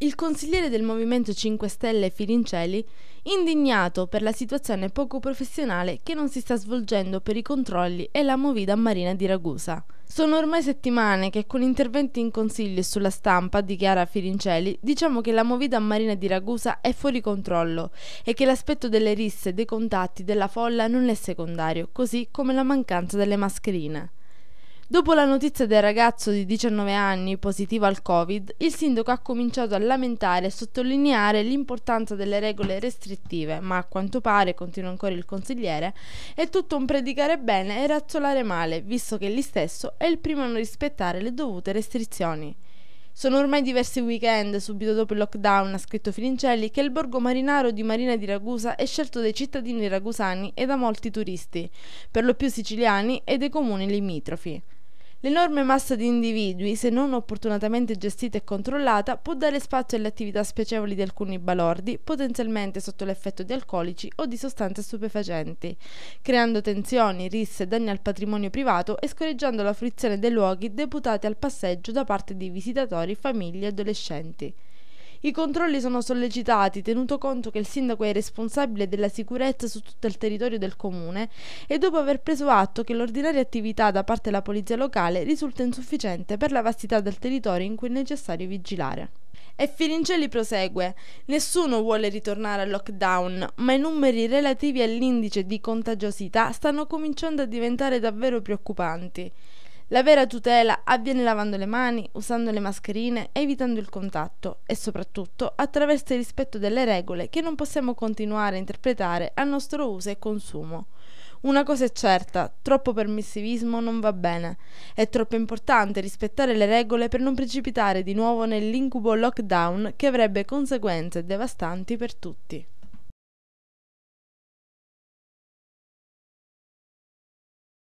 il consigliere del Movimento 5 Stelle Filincelli, indignato per la situazione poco professionale che non si sta svolgendo per i controlli e la movida marina di Ragusa. Sono ormai settimane che con interventi in consiglio e sulla stampa, dichiara Filincelli, diciamo che la movida marina di Ragusa è fuori controllo e che l'aspetto delle risse, dei contatti, della folla non è secondario, così come la mancanza delle mascherine. Dopo la notizia del ragazzo di 19 anni positivo al Covid, il sindaco ha cominciato a lamentare e sottolineare l'importanza delle regole restrittive, ma a quanto pare, continua ancora il consigliere, è tutto un predicare bene e razzolare male, visto che lui stesso è il primo a non rispettare le dovute restrizioni. Sono ormai diversi weekend, subito dopo il lockdown, ha scritto Filincelli, che il borgo marinaro di Marina di Ragusa è scelto dai cittadini ragusani e da molti turisti, per lo più siciliani e dei comuni limitrofi. L'enorme massa di individui, se non opportunamente gestita e controllata, può dare spazio alle attività spiacevoli di alcuni balordi, potenzialmente sotto l'effetto di alcolici o di sostanze stupefacenti, creando tensioni, risse, e danni al patrimonio privato e scorreggiando la fruizione dei luoghi deputati al passeggio da parte di visitatori, famiglie e adolescenti. I controlli sono sollecitati, tenuto conto che il sindaco è responsabile della sicurezza su tutto il territorio del comune e dopo aver preso atto che l'ordinaria attività da parte della polizia locale risulta insufficiente per la vastità del territorio in cui è necessario vigilare. E Filincelli prosegue: Nessuno vuole ritornare al lockdown, ma i numeri relativi all'indice di contagiosità stanno cominciando a diventare davvero preoccupanti. La vera tutela avviene lavando le mani, usando le mascherine, evitando il contatto e soprattutto attraverso il rispetto delle regole che non possiamo continuare a interpretare al nostro uso e consumo. Una cosa è certa, troppo permissivismo non va bene. È troppo importante rispettare le regole per non precipitare di nuovo nell'incubo lockdown che avrebbe conseguenze devastanti per tutti.